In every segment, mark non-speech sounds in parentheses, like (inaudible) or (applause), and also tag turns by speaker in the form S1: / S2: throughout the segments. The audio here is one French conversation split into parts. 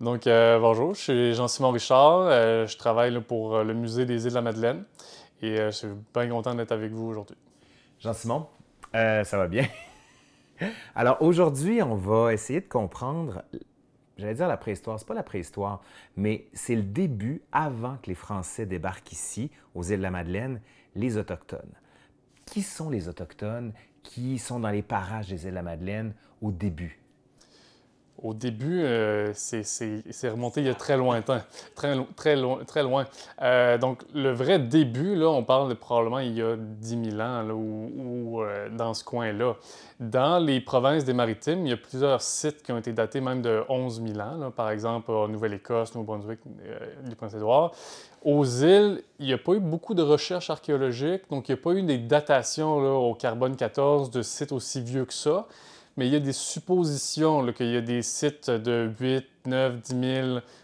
S1: Donc, euh, bonjour, je suis Jean-Simon Richard. Euh, je travaille pour euh, le Musée des îles de la Madeleine et je suis bien content d'être avec vous aujourd'hui.
S2: Jean-Simon, ça va bien? (laughs) Alors, aujourd'hui, on va essayer de comprendre, j'allais dire la préhistoire, c'est pas la préhistoire, mais c'est le début avant que les Français débarquent ici, aux îles de la Madeleine, les Autochtones. Qui sont les Autochtones qui sont dans les parages des îles de la Madeleine au début?
S1: Au début, euh, c'est remonté il y a très lointain, très, loin. Euh, donc, le vrai début, là, on parle probablement il y a 10 000 ans, là, ou, euh, dans ce coin-là. Dans les provinces des Maritimes, il y a plusieurs sites qui ont été datés même de 11 000 ans, là, par exemple en Nouvelle-Écosse, Nouveau-Brunswick, les Prince-Édouard. Aux îles, il n'y a pas eu beaucoup de recherches archéologiques, donc il n'y a pas eu des datations là, au carbone 14 de sites aussi vieux que ça mais il y a des suppositions qu'il y a des sites de 8, 9, 10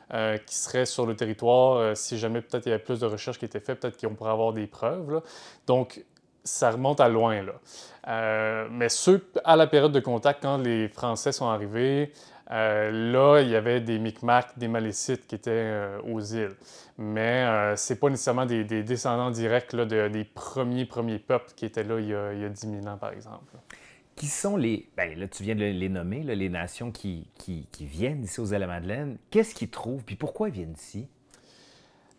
S1: 000 qui seraient sur le territoire. Euh, si jamais peut-être il y avait plus de recherches qui étaient faites, peut-être qu'on pourrait avoir des preuves. Donc, ça remonte à loin. Là. Euh, mais ceux à la période de contact, quand les Français sont arrivés, euh, là, il y avait des Micmacs, des Malécites qui étaient aux îles. Mais ce n'est pas nécessairement des, descendants
S2: directs des premiers, premiers peuples qui étaient là il y a, il y 10 000 ans, par exemple qui sont les. Ben là, tu viens de les nommer, les nations qui, qui, viennent ici aux îles madeleine Qu'est-ce qu'ils trouvent, puis pourquoi ils viennent ici?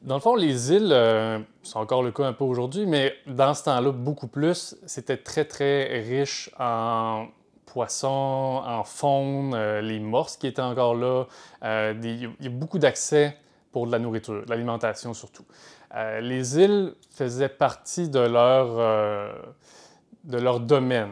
S2: Dans le fond, les îles, sont euh, c'est encore
S1: le cas un peu aujourd'hui, mais dans ce temps-là, beaucoup plus, c'était très, très riche en poissons, en faune, euh, les morses qui étaient encore là. Euh, il y a beaucoup d'accès pour de la nourriture, de l'alimentation surtout. les îles faisaient partie de leur de leur domaine,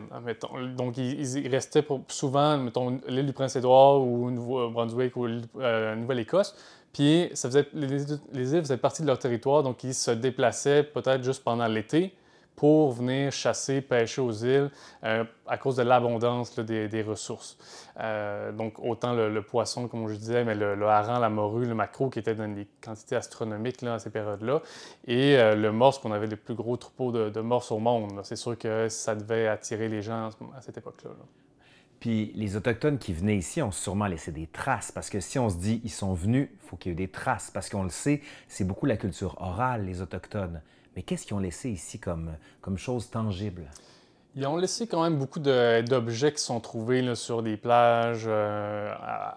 S1: Donc, ils, restaient souvent, mettons, l'île du Prince-Édouard ou Nouveau-Brunswick euh, ou euh, Nouvelle-Écosse. Puis, les, îles faisaient partie de leur territoire, donc ils se déplaçaient peut-être juste pendant l'été pour venir chasser, pêcher aux îles euh, à cause de l'abondance des, ressources. Euh, donc autant le, poisson, comme je disais, mais le, hareng, la morue, le maquereau qui étaient dans des quantités astronomiques là, à ces périodes-là, et euh, le morse, qu'on avait les plus gros troupeaux de, morse au monde. C'est sûr que ça devait attirer les gens à cette
S2: époque-là. Puis les Autochtones qui venaient ici ont sûrement laissé des traces, parce que si on se dit ils sont venus, il faut qu'il y ait eu des traces, parce qu'on le sait, c'est beaucoup la culture orale, les Autochtones. Mais qu'est-ce qu'ils ont laissé ici comme, comme chose tangible?
S1: Ils ont laissé quand même beaucoup d'objets qui sont trouvés sur des plages euh,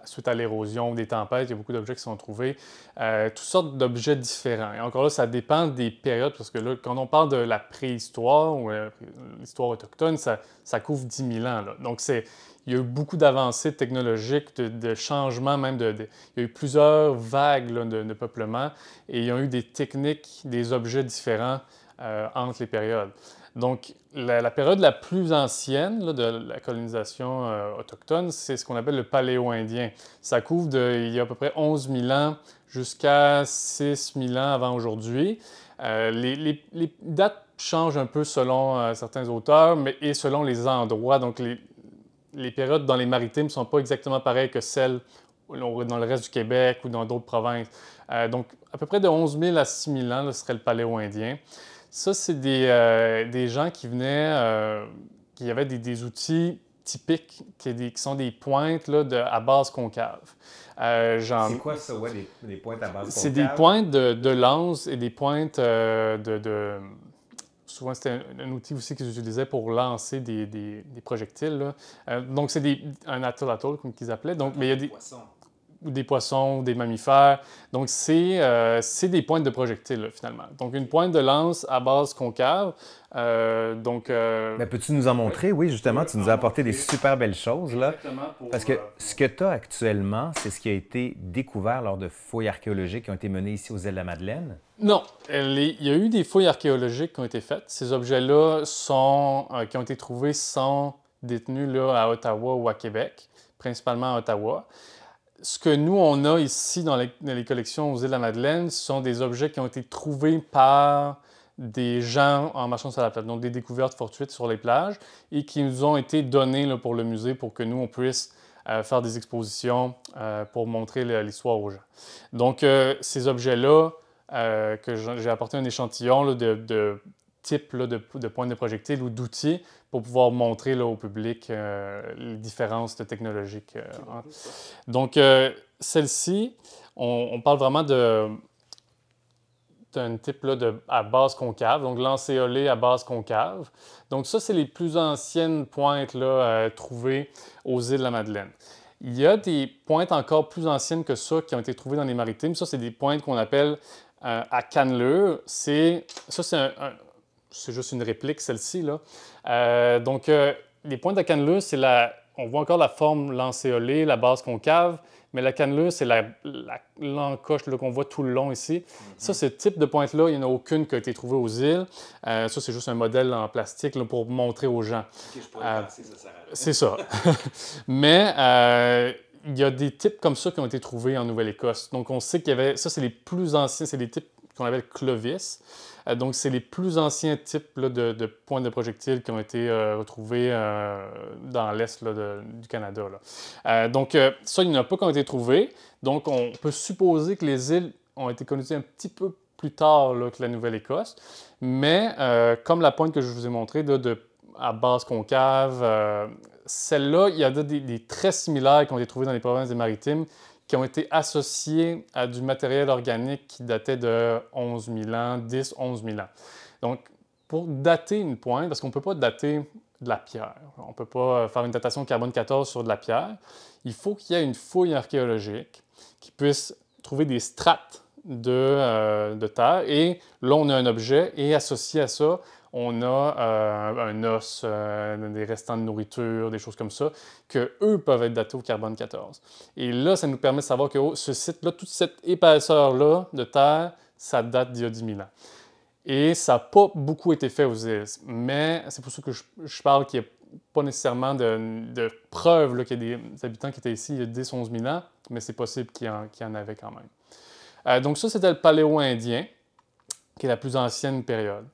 S1: suite à l'érosion, des tempêtes. Il y a beaucoup d'objets qui sont trouvés, euh, toutes sortes d'objets différents. Et encore là, ça dépend des périodes, parce que là, quand on parle de la préhistoire ou euh, l'histoire autochtone, ça, couvre 10 000 ans. Donc, c'est il y a eu beaucoup d'avancées technologiques, de, changements même. De, il y a eu plusieurs vagues de, peuplement et il y a eu des techniques, des objets différents euh, entre les périodes. Donc, la, période la plus ancienne de la colonisation euh, autochtone, c'est ce qu'on appelle le paléo-indien. Ça couvre de, il y a à peu près 11 000 ans jusqu'à 6 000 ans avant aujourd'hui. Euh, les, dates changent un peu selon certains auteurs mais, et selon les endroits. Donc, les, les périodes dans les maritimes ne sont pas exactement pareilles que celles dans le reste du Québec ou dans d'autres provinces. Euh, donc, à peu près de 11 000 à 6 000 ans, ce serait le paléo-indien. Ça, c'est des, euh, gens qui venaient, euh, qui avaient des, outils typiques, qui, sont des pointes là, à base concave. c'est quoi
S2: ça, des, des, pointes à base concave? C'est des pointes
S1: de, lance et des pointes de, souvent c'était un, outil aussi qu'ils utilisaient pour lancer des, projectiles. Euh, donc c'est un atoll comme qu'ils appelaient. Donc, mais il y a des poissons. des poissons, des mammifères. Donc c'est euh, des pointes de projectiles finalement. Donc une pointe de lance à base concave. Euh, donc. Mais
S2: peux-tu nous en montrer Oui, justement, tu nous as apporté des super belles choses là. Parce que ce que tu as actuellement, c'est ce qui a été découvert lors de fouilles archéologiques qui ont été menées ici aux îles de la Madeleine.
S1: Non. il y a eu des fouilles archéologiques qui ont été faites. Ces objets-là euh, qui ont été trouvés sans détenus là, à Ottawa ou à Québec, principalement à Ottawa. Ce que nous, on a ici dans les, collections aux îles de la Madeleine, ce sont des objets qui ont été trouvés par des gens en marchant sur la plage, donc des découvertes fortuites sur les plages, et qui nous ont été donnés pour le musée pour que nous, on puisse euh, faire des expositions euh, pour montrer l'histoire aux gens. Donc, ces objets-là, euh, que j'ai apporté un échantillon de, de, type de, de pointe de projectile ou d'outils pour pouvoir montrer au public euh, les différences technologiques. Euh, donc, celle-ci, on, parle vraiment d'un type à base concave, donc lancéolé à base concave. Donc ça, c'est les plus anciennes pointes là, trouvées aux îles de la Madeleine. Il y a des pointes encore plus anciennes que ça qui ont été trouvées dans les maritimes. Ça, c'est des pointes qu'on appelle euh, à Canleur, c'est. Ça, c'est juste une réplique, celle-ci. Là. Euh, donc, euh, les pointes à Canleur, c'est la. On voit encore la forme lancéolée, la base concave, mais la cannelure, c'est la, l'encoche là, qu'on voit tout le long ici. Mm-hmm. Ça, ce type de pointe-là, il n'y en a aucune qui a été trouvée aux îles. ça, c'est juste un modèle en plastique pour montrer aux gens. C'est ça. (laughs) mais il y a des types comme ça qui ont été trouvés en Nouvelle-Écosse. Donc, on sait qu'il y avait. Ça, c'est les plus anciens, c'est les types qu'on appelle Clovis. Euh, donc, c'est les plus anciens types de, pointes de projectiles qui ont été euh, retrouvés euh, dans l'Est du Canada. donc, ça, il n'y en a pas qui ont été trouvés. Donc, on peut supposer que les îles ont été connues un petit peu plus tard que la Nouvelle-Écosse. Mais, comme la pointe que je vous ai montrée à base concave, celle-là, il y a des, des très similaires qui ont été trouvés dans les provinces des maritimes qui ont été associés à du matériel organique qui datait de 11 000 ans, 10, 11 000 ans. Donc, pour dater une pointe, parce qu'on ne peut pas dater de la pierre, on ne peut pas euh, faire une datation carbone 14 sur de la pierre, il faut qu'il y ait une fouille archéologique qui puisse trouver des strates de, euh, de terre. Et là, on a un objet et associé à ça, on a euh, un os, euh, des restants de nourriture, des choses comme ça, que eux peuvent être datés au carbone 14. Et là, ça nous permet de savoir que oh, ce site-là, toute cette épaisseur-là de terre, ça date d'il y a 10 000 ans. Et ça n'a pas beaucoup été fait aux îles, mais c'est pour ça que je, parle qu'il n'y a pas nécessairement de, preuves qu'il y a des habitants qui étaient ici il y a 10 11 000 ans, mais c'est possible qu'il y, en avait quand même. Euh, donc ça, c'était le paléo-indien, qui est la plus ancienne période.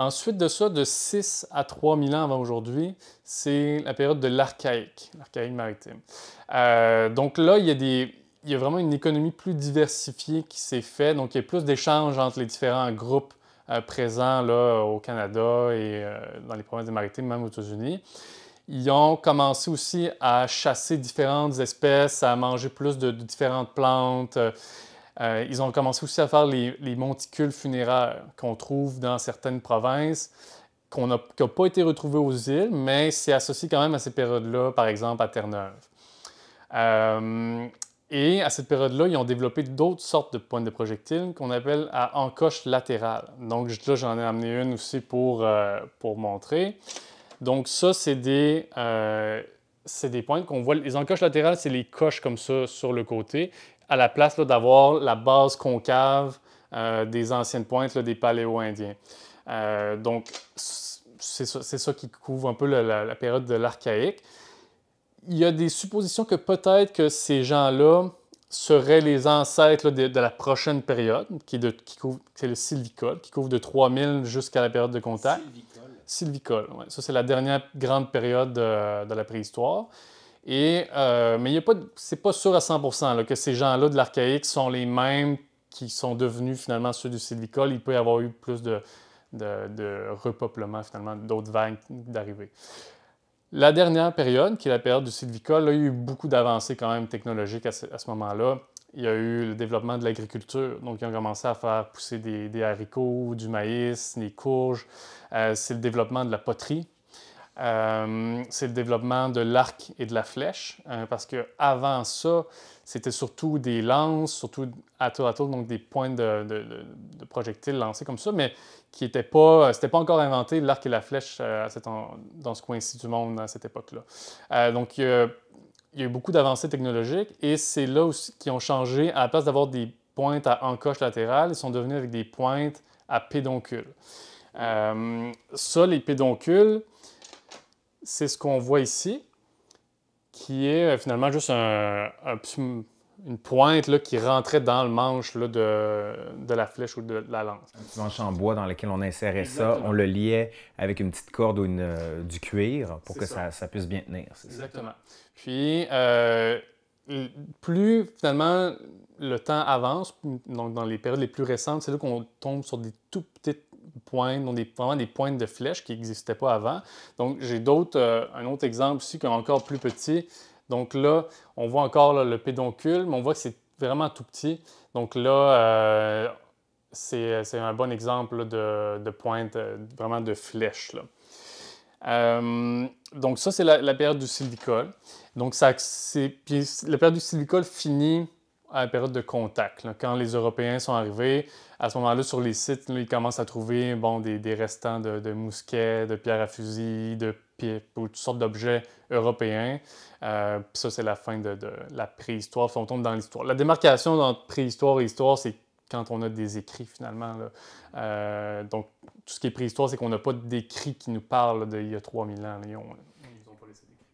S1: Ensuite de ça, de 6 à 3000 ans avant aujourd'hui, c'est la période de l'archaïque, l'archaïque maritime. Euh, donc là, il y a vraiment une économie plus diversifiée qui s'est faite, donc il y a plus d'échanges entre les différents groupes euh, présents là, au Canada et euh, dans les provinces des Maritimes, même aux États-Unis. Ils ont commencé aussi à chasser différentes espèces, à manger plus de différentes plantes. Euh, ils ont commencé aussi à faire les, monticules funéraires qu'on trouve dans certaines provinces, qu'on n'a pas été retrouvés aux îles, mais c'est associé quand même à ces périodes-là, par exemple à Terre-Neuve. Euh, et à cette période-là, ils ont développé d'autres sortes de pointes de projectiles qu'on appelle à encoche latérale. Donc là, j'en ai amené une aussi pour, euh, pour montrer. Donc ça, c'est des, euh, des pointes qu'on voit. Les encoches latérales, c'est les coches comme ça sur le côté à la place d'avoir la base concave euh, des anciennes pointes des paléo-indiens. Euh, donc, c'est ça, qui couvre un peu la, période de l'archaïque. Il y a des suppositions que peut-être que ces gens-là seraient les ancêtres de, la prochaine période, qui est, le sylvicole, qui couvre de 3000 jusqu'à la période de contact. Sylvicole. Sylvicole, Ça, c'est la dernière grande période de la préhistoire. Et, euh, mais ce n'est pas sûr à 100% que ces gens-là de l'archaïque sont les mêmes qui sont devenus finalement ceux du sylvicole. Il peut y avoir eu plus de, de, repeuplement finalement d'autres vagues d'arrivée. La dernière période, qui est la période du sylvicole, il y a eu beaucoup d'avancées quand même technologiques à ce, moment-là. Il y a eu le développement de l'agriculture, donc ils ont commencé à faire pousser des, haricots, du maïs, des courges. Euh, c'est le développement de la poterie, euh, c'est le développement de l'arc et de la flèche, euh, parce que avant ça, c'était surtout des lances, surtout à tour à tour, donc des pointes de, projectiles lancés comme ça, mais qui n'étaient pas, euh, c'était pas encore inventé l'arc et la flèche dans ce coin-ci du monde à cette époque-là. donc il y, a eu beaucoup d'avancées technologiques et c'est là aussi qui ont changé. À la place d'avoir des pointes à encoche latérale, ils sont devenus avec des pointes à pédoncule. ça, les pédoncules, c'est ce qu'on voit ici, qui est euh, finalement juste une pointe là, qui rentrait dans le manche là, de, la flèche ou de, la lance.
S2: Un petit manche en bois dans lequel on insérait ça, on le liait avec une petite corde ou euh, du cuir pour que ça. puisse bien tenir.
S1: Exactement. Puis, euh, plus finalement le temps avance, donc dans les périodes les plus récentes, c'est là qu'on tombe sur des tout petites pointes, vraiment des pointes de flèches qui n'existaient pas avant. Donc, j'ai d'autres, euh, un autre exemple ici qui est encore plus petit. Donc là, on voit encore le pédoncule, mais on voit que c'est vraiment tout petit. Donc là, euh, euh, c'est un bon exemple de, pointe, vraiment de flèche. donc ça, c'est la, la, du silicole. Donc ça, la période du silicole finit à la période de contact. quand les Européens sont arrivés, à ce moment-là, sur les sites, ils commencent à trouver bon, des, restants de, mousquets, de pierres à fusil, de ou toutes sortes d'objets européens. Euh, ça, c'est la fin de, la préhistoire, on tombe dans l'histoire. La démarcation entre préhistoire et histoire, c'est quand on a des écrits, finalement. Euh, donc, tout ce qui est préhistoire, c'est qu'on n'a pas d'écrits qui nous parlent d'il y a 3000 ans.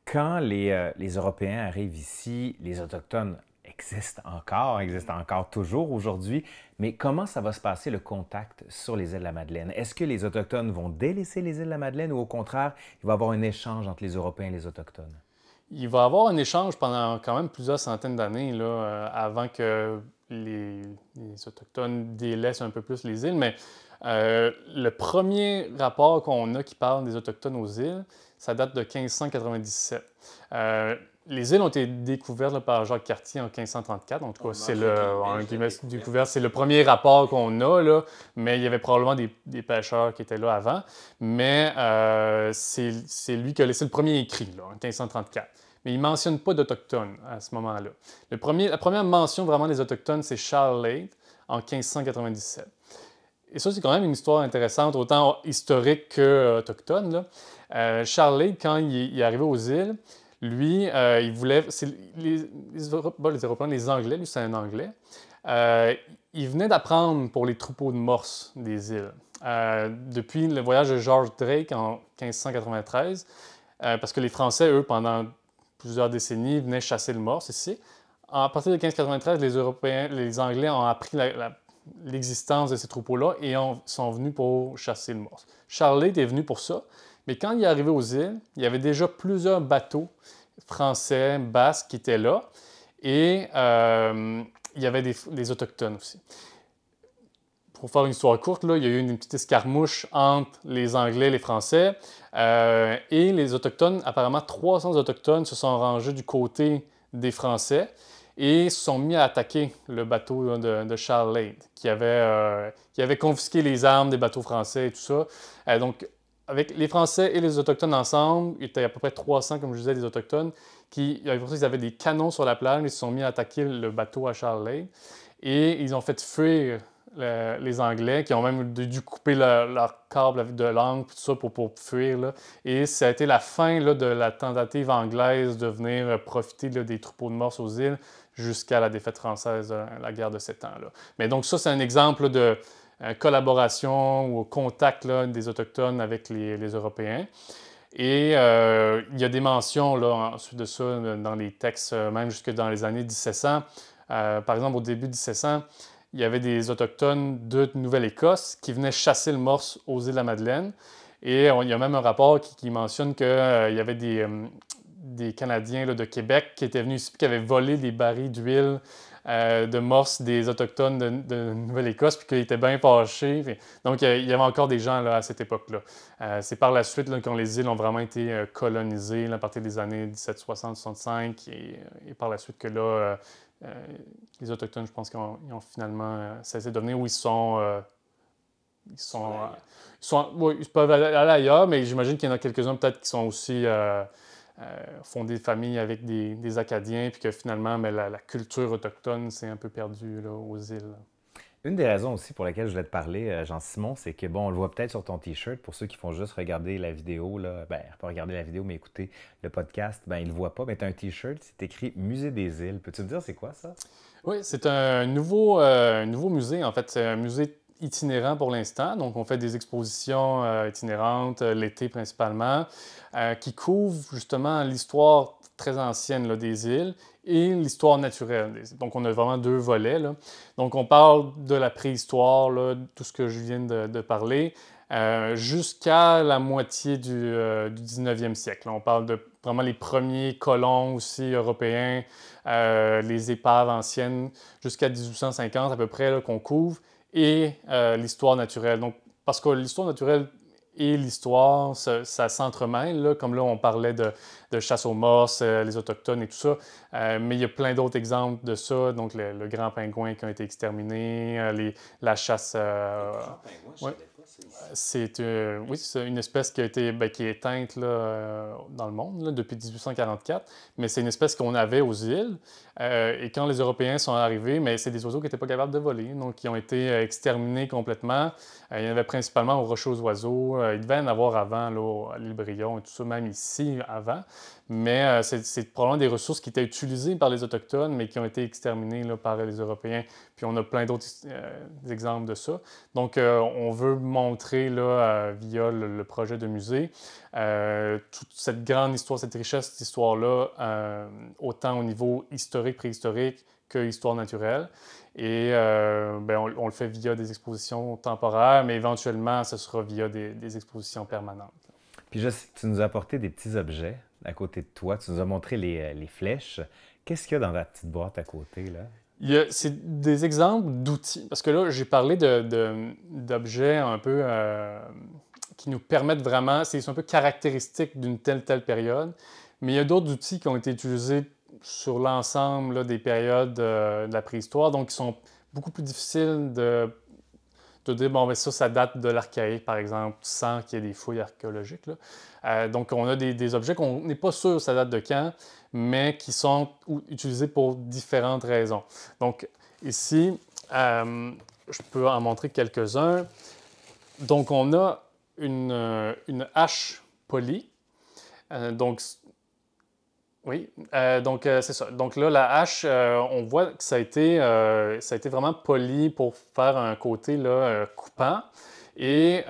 S2: quand les, euh, les Européens arrivent ici, les Autochtones existe encore, existe mm. encore toujours aujourd'hui. Mais comment ça va se passer le contact sur les îles de la Madeleine? Est-ce que les Autochtones vont délaisser les îles de la Madeleine ou au contraire, il va y avoir un échange entre les Européens et les Autochtones?
S1: Il va y avoir un échange pendant quand même plusieurs centaines d'années là, euh, avant que les, Autochtones délaissent un peu plus les îles. Mais euh, le premier rapport qu'on a qui parle des Autochtones aux îles, ça date de 1597 les îles ont été découvertes par Jacques Cartier en 1534. En tout cas, oh, c'est le, découvert, c'est le premier rapport qu'on a, là, mais il y avait probablement des, pêcheurs qui étaient là avant. Mais euh, c'est lui qui a laissé le premier écrit, en 1534. Mais il ne mentionne pas d'Autochtones à ce moment-là. La première mention vraiment des Autochtones, c'est Charles Lade en 1597. Et ça, c'est quand même une histoire intéressante, autant historique qu'autochtone. Euh, euh, Charles Lade, quand il, il est arrivé aux îles, lui, euh, il voulait. Les, Européens, les, Anglais, lui, c'est un Anglais. Euh, il venait d'apprendre pour les troupeaux de morses des îles. Euh, depuis le voyage de George Drake en 1593, euh, parce que les Français, eux, pendant plusieurs décennies, venaient chasser le morse ici. À partir de 1593, les Européens, les Anglais ont appris l'existence de ces troupeaux-là et sont venus pour chasser le morse. Charlotte est venu pour ça. Mais quand il est arrivé aux îles, il y avait déjà plusieurs bateaux français, basques qui étaient là. Et euh, il y avait des, Autochtones aussi. Pour faire une histoire courte, là, il y a eu une petite escarmouche entre les Anglais et les Français. Euh, et les Autochtones, apparemment 300 Autochtones se sont rangés du côté des Français et se sont mis à attaquer le bateau hein, de, de Charles Lade, qui avait, euh, qui avait confisqué les armes des bateaux français et tout ça. donc, avec les Français et les Autochtones ensemble, il y avait à peu près 300, comme je disais, des Autochtones, qui, pour ça, ils avaient des canons sur la plage, ils se sont mis à attaquer le bateau à Charley, et ils ont fait fuir les Anglais, qui ont même dû couper leur, leur câble de langue, tout ça, pour, fuir. Et ça a été la fin de la tentative anglaise de venir profiter des troupeaux de morses aux îles jusqu'à la défaite française, euh, la guerre de sept ans. Mais donc ça, c'est un exemple de euh, collaboration ou au contact des Autochtones avec les, Européens. Et euh, il y a des mentions là, ensuite de ça dans les textes, euh, même jusque dans les années 1700. par exemple, au début 1700, il y avait des Autochtones de Nouvelle-Écosse qui venaient chasser le morse aux îles de la Madeleine. Et on, il y a même un rapport qui, mentionne qu'il y avait des, des Canadiens là, de Québec qui étaient venus ici, qui avaient volé des barils d'huile euh, de morse des Autochtones de, Nouvelle-Écosse, puis qu'ils étaient bien fâchés. Donc, il y avait encore des gens là, à cette époque-là. Euh, c'est par la suite là, quand les îles ont vraiment été euh, colonisées, à partir des années 1760-65, et, et, par la suite que là, les Autochtones, je pense qu'ils ont, finalement cessé de venir, où ils sont ils sont, ils, sont, ils peuvent aller ailleurs, mais j'imagine qu'il y en a quelques-uns peut-être qui sont aussi euh, font des familles avec des, Acadiens, puis que finalement, mais la, culture autochtone s'est un peu perdue là, aux îles.
S2: Une des raisons aussi pour laquelle je voulais te parler, euh, Jean-Simon, c'est que, bon, on le voit peut-être sur ton T-shirt, pour ceux qui font juste regarder la vidéo, là, ben, pas regarder la vidéo, mais écouter le podcast, ben, ils le voient pas, mais tu as un T-shirt, c'est écrit Musée des îles. Peux-tu me dire c'est quoi ça?
S1: Oui, c'est un nouveau, euh, nouveau musée, en fait. C'est un musée itinérant pour l'instant. Donc, on fait des expositions euh, itinérantes euh, l'été principalement, euh, qui couvrent justement l'histoire très ancienne des îles et l'histoire naturelle. Donc, on a vraiment deux volets. Donc, on parle de la préhistoire, tout ce que je viens de, parler, jusqu'à la moitié du, 19e siècle. On parle de vraiment les premiers colons aussi européens, les épaves anciennes, jusqu'à 1850 à peu près qu'on couvre et euh, l'histoire naturelle. Donc, parce que l'histoire naturelle et l'histoire, ça, s'entremêle. Comme là, on parlait de, chasse aux morses, euh, les autochtones et tout ça. Euh, mais il y a plein d'autres exemples de ça. Donc, le, grand pingouin qui a été exterminé, les, la chasse... C'est euh, oui, une espèce qui a été ben, qui est éteinte là, euh, dans le monde là, depuis 1844, mais c'est une espèce qu'on avait aux îles. Euh, et quand les Européens sont arrivés, mais c'est des oiseaux qui n'étaient pas capables de voler, donc qui ont été exterminés complètement. il y en avait principalement aux rochers aux oiseaux. il devait en avoir avant là, à l'île Brion et tout ça, même ici avant. Mais c'est probablement des ressources qui étaient utilisées par les Autochtones, mais qui ont été exterminées là, par les Européens. Puis on a plein d'autres euh, exemples de ça. Donc, euh, on veut montrer là, euh, via le, projet de musée toute cette grande histoire, cette richesse, cette histoire-là, autant au niveau historique, préhistorique que histoire naturelle. Et ben, on, le fait via des expositions temporaires, mais éventuellement, ce sera via des, expositions permanentes.
S2: Puis je tu nous as apporté des petits objets à côté de toi. Tu nous as montré les, les flèches. Qu'est-ce qu'il y a dans la petite boîte à côté, là?
S1: c'est des exemples d'outils, parce que là, j'ai parlé d'objets un peu euh, qui nous permettent vraiment, c'est un peu caractéristiques d'une telle, telle période, mais il y a d'autres outils qui ont été utilisés sur l'ensemble des périodes euh, de la préhistoire, donc qui sont beaucoup plus difficiles de te dire, bon, mais ben, ça, ça date de l'archaïque, par exemple, sans qu'il y ait des fouilles archéologiques. Euh, donc, on a des, objets qu'on n'est pas sûr ça date de quand, mais qui sont utilisés pour différentes raisons. Donc, ici, euh, je peux en montrer quelques-uns. Donc, on a une, euh, hache polie. donc, oui, euh, donc euh, c'est ça. Donc là, la hache, euh, on voit que ça a, été, ça a été vraiment poli pour faire un côté là, coupant. Et,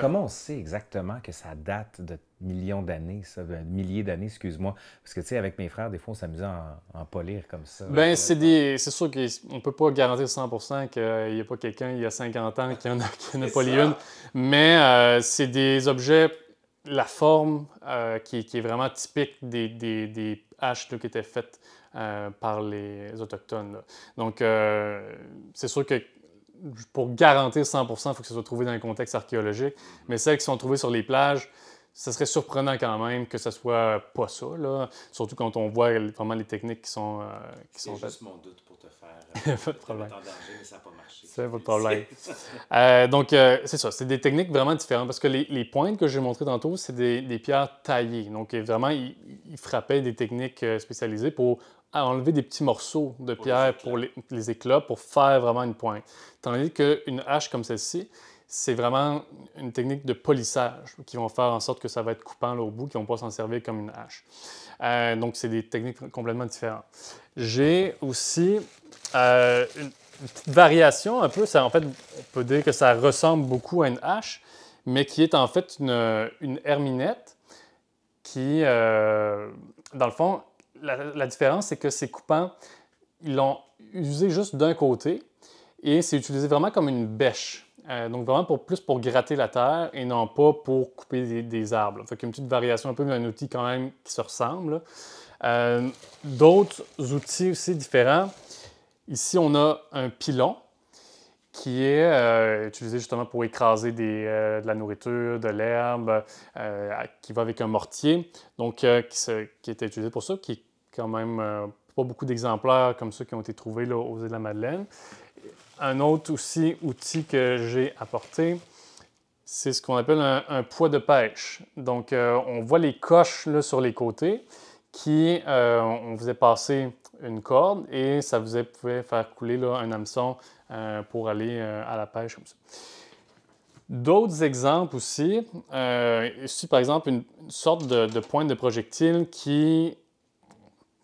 S1: comment
S2: on sait exactement que ça date de millions d'années, ça, de milliers d'années, excuse-moi. Parce que, tu sais, avec mes frères, des fois, on s'amusait à en, polir comme ça. Ben,
S1: c'est des... C'est sûr qu'on ne peut pas garantir 100 qu'il n'y a pas quelqu'un, il y a 50 ans, qui en a, poli une. Mais c'est des objets la forme euh, qui, est vraiment typique des, haches qui étaient faites euh, par les Autochtones. Donc, euh, c'est sûr que pour garantir 100%, il faut que ça soit trouvé dans un contexte archéologique, mais celles qui sont trouvées sur les plages, ça serait surprenant quand même que ce soit pas ça, surtout quand on voit vraiment les techniques qui sont... qui sont
S2: juste doute te faire euh, (laughs) problème.
S1: C'est votre problème. Euh, donc, euh, c'est ça. C'est des techniques vraiment différentes parce que les, pointes que j'ai montrées tantôt, c'est des, pierres taillées. Donc, vraiment, ils, frappaient des techniques spécialisées pour enlever des petits morceaux de pierre pour les éclats, pour faire vraiment une pointe. Tandis qu'une hache comme celle-ci, c'est vraiment une technique de polissage qui vont faire en sorte que ça va être coupant au bout, qui vont pas s'en servir comme une hache. Euh, donc, c'est des techniques complètement différentes. J'ai aussi euh, une petite variation un peu. Ça, en fait, on peut dire que ça ressemble beaucoup à une hache, mais qui est en fait une, herminette qui, euh, dans le fond, la, la différence, c'est que ces coupants, ils l'ont usé juste d'un côté et c'est utilisé vraiment comme une bêche. Euh, donc vraiment pour plus pour gratter la terre et non pas pour couper des, arbres. Fait une petite variation un peu, mais un outil quand même qui se ressemble. Euh, d'autres outils aussi différents. Ici, on a un pilon qui est euh, utilisé justement pour écraser de la nourriture, de l'herbe, qui va avec un mortier, donc qui, est qui, utilisé pour ça, qui est quand même pas beaucoup d'exemplaires comme ceux qui ont été trouvés là, aux îles de la Madeleine. Un autre aussi outil que j'ai apporté, c'est ce qu'on appelle un, poids de pêche. Donc, euh, on voit les coches là, sur les côtés qui, euh, on on faisait passer une corde et ça vous pouvait faire couler un hameçon euh, pour aller à la pêche comme ça. D'autres exemples aussi, ici par exemple une sorte de pointe de projectile qui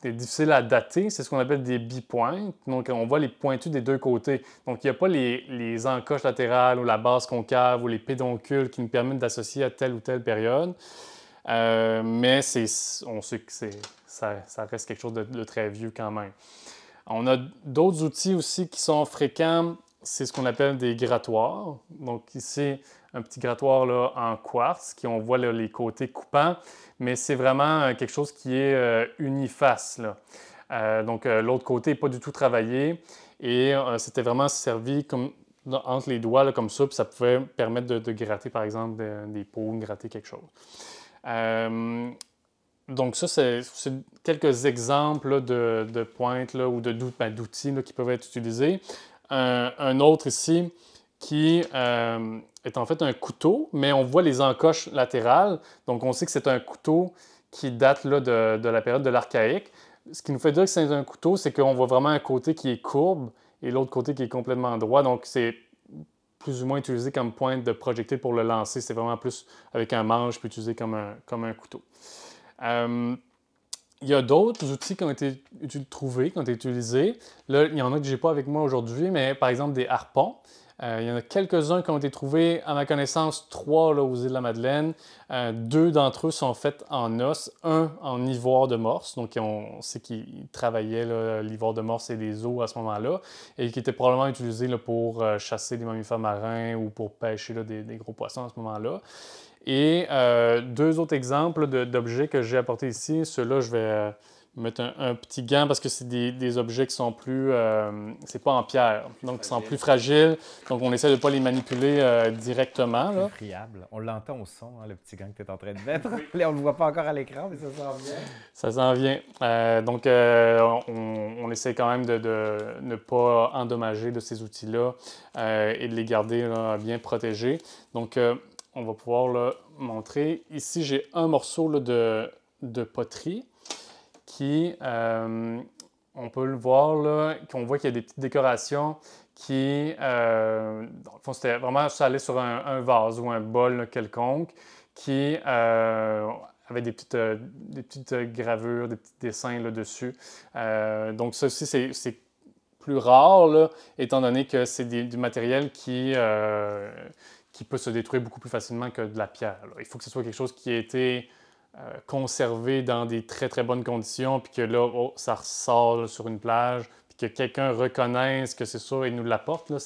S1: est difficile à dater. C'est ce qu'on appelle des bipointes. Donc, on voit les pointus des deux côtés. Donc, il n'y a pas les, encoches latérales ou la base concave ou les pédoncules qui nous permettent d'associer à telle ou telle période. Euh, mais on sait que ça, ça, reste quelque chose de, de, très vieux quand même. On a d'autres outils aussi qui sont fréquents. C'est ce qu'on appelle des grattoirs. Donc, ici, un petit grattoir là, en quartz, qui on voit les côtés coupants, mais c'est vraiment euh, quelque chose qui est euh, uniface. Euh, donc l'autre côté n'est pas du tout travaillé et c'était vraiment servi comme entre les doigts comme ça, puis ça pouvait permettre de, gratter par exemple des peaux, gratter quelque chose. donc ça, c'est quelques exemples de, de, pointes ou ben, d'outils qui peuvent être utilisés. un autre ici qui est en fait un couteau, mais on voit les encoches latérales. Donc, on sait que c'est un couteau qui date là, de, la période de l'archaïque. Ce qui nous fait dire que c'est un couteau, c'est qu'on voit vraiment un côté qui est courbe et l'autre côté qui est complètement droit. Donc, c'est plus ou moins utilisé comme pointe de projectile pour le lancer. C'est vraiment plus avec un manche, puis utilisé comme un, couteau. Euh, il y a d'autres outils qui ont été trouvés, qui ont été utilisés. Là, il y en a que je n'ai pas avec moi aujourd'hui, mais par exemple des harpons. Euh, il y en a quelques-uns qui ont été trouvés, à ma connaissance, trois là, aux îles de la Madeleine. Euh, deux d'entre eux sont faits en os, un en ivoire de morse, donc on sait qu'ils travaillaient l'ivoire de morse et les os à ce moment-là, et qui était probablement utilisés pour euh, chasser des mammifères marins ou pour pêcher des, gros poissons à ce moment-là. Et deux autres exemples d'objets que j'ai apportés ici. Ceux-là, je vais, mettre un, petit gant parce que c'est des, des, objets qui sont plus. Euh, c'est pas en pierre, donc ils sont plus fragiles. Donc on essaie de ne pas les manipuler euh, directement. C'est Friable. On
S2: l'entend au son, hein, le petit gant que tu es en train de mettre. on ne le voit pas encore à l'écran, mais ça s'en vient.
S1: Ça s'en vient. Euh, donc on, essaie quand même de, ne pas endommager de ces outils-là et de les garder bien protégés. Donc on va pouvoir le montrer. Ici, j'ai un morceau de, de poterie qui, euh, on peut le voir là, voit qu'il y a des petites décorations qui, euh, c'était vraiment allait sur un, vase ou un bol quelconque qui euh, avait euh, des petites, gravures, des petits dessins là, dessus. donc, ça aussi, c'est plus rare, étant donné que c'est du matériel qui, qui peut se détruire beaucoup plus facilement que de la pierre. Il faut que ce soit quelque chose qui ait été euh, conservé dans des très très bonnes conditions, puis que là, oh, ça ressort sur une plage, puis que quelqu'un reconnaisse que c'est ça et nous l'apporte. Là,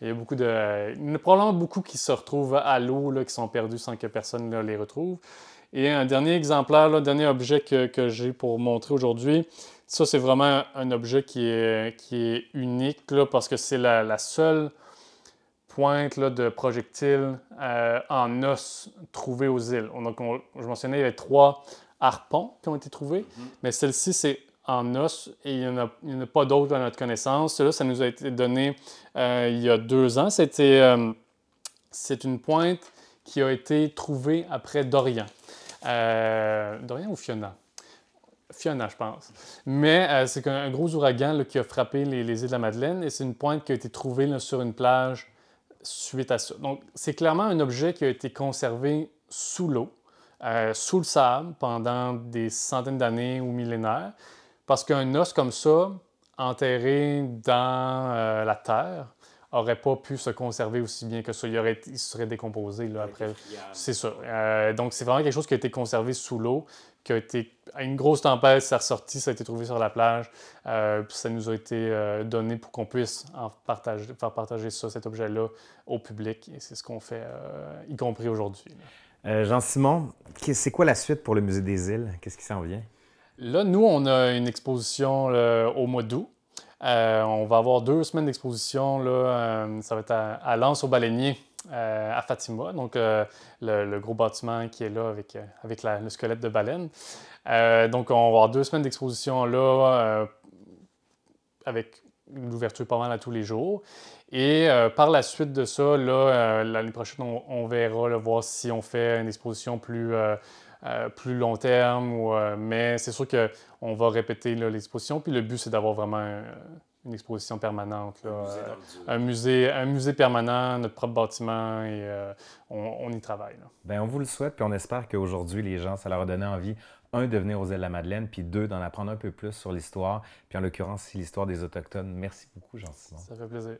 S1: il y a beaucoup de. il a probablement beaucoup qui se retrouvent à l'eau, qui sont perdus sans que personne ne les retrouve. Et un dernier exemplaire, un dernier objet que, que, j'ai pour montrer aujourd'hui, ça c'est vraiment un objet qui est, unique là, parce que c'est la seule pointe là, de projectiles euh, en os trouvés aux îles. on, je mentionnais, il y avait trois harpons qui ont été trouvés, mhm. mais celle-ci, c'est en os et il n'y en, a pas d'autres à notre connaissance. Celle-là, ça nous a été donné euh, il y a deux ans. C'était, euh, c'est une pointe qui a été trouvée après Dorian. Dorian ou Fiona? Fiona, je pense. Mais c'est un, gros ouragan qui a frappé les, îles de la Madeleine et c'est une pointe qui a été trouvée sur une plage suite à ça. Donc, c'est clairement un objet qui a été conservé sous l'eau, euh, sous le sable, pendant des centaines d'années ou millénaires, parce qu'un os comme ça, enterré dans euh, la terre, aurait pas pu se conserver aussi bien que ça. Il, aurait, il serait décomposé là, après. C'est ça. Euh, donc, c'est vraiment quelque chose qui a été conservé sous l'eau a été à une grosse tempête, ça a ressorti, ça a été trouvé sur la plage, euh, ça nous a été euh, donné pour qu'on puisse partager, faire partager ça, cet objet-là au public, et c'est ce qu'on fait, euh, y compris aujourd'hui.
S2: Jean-Simon, c'est quoi la suite pour le Musée des îles? Qu'est-ce qui s'en vient?
S1: Là, nous, on a une exposition au mois d'août. on va avoir deux semaines d'exposition. ça va être à, Lens au Baleinier, euh, à Fatima, donc euh, le, gros bâtiment qui est là avec, euh, avec la, le squelette de baleine. donc, on va avoir deux semaines d'exposition là, avec l'ouverture pas mal à tous les jours. Et par la suite de ça, là, l'année prochaine, on, on verra voir si on fait une exposition plus, plus long terme. mais c'est sûr qu'on va répéter l'exposition. Puis le but, c'est d'avoir vraiment une exposition permanente. Euh, un, musée un, musée, permanent, notre propre bâtiment, et euh, on, y travaille.
S2: Bien, on vous le souhaite, puis on espère qu'aujourd'hui, les gens, ça leur a donné envie, un, de venir aux ailes de la Madeleine, puis deux, d'en apprendre un peu plus sur l'histoire, puis en l'occurrence, l'histoire des Autochtones. Merci beaucoup,
S1: Jean-Simon. Ça fait plaisir.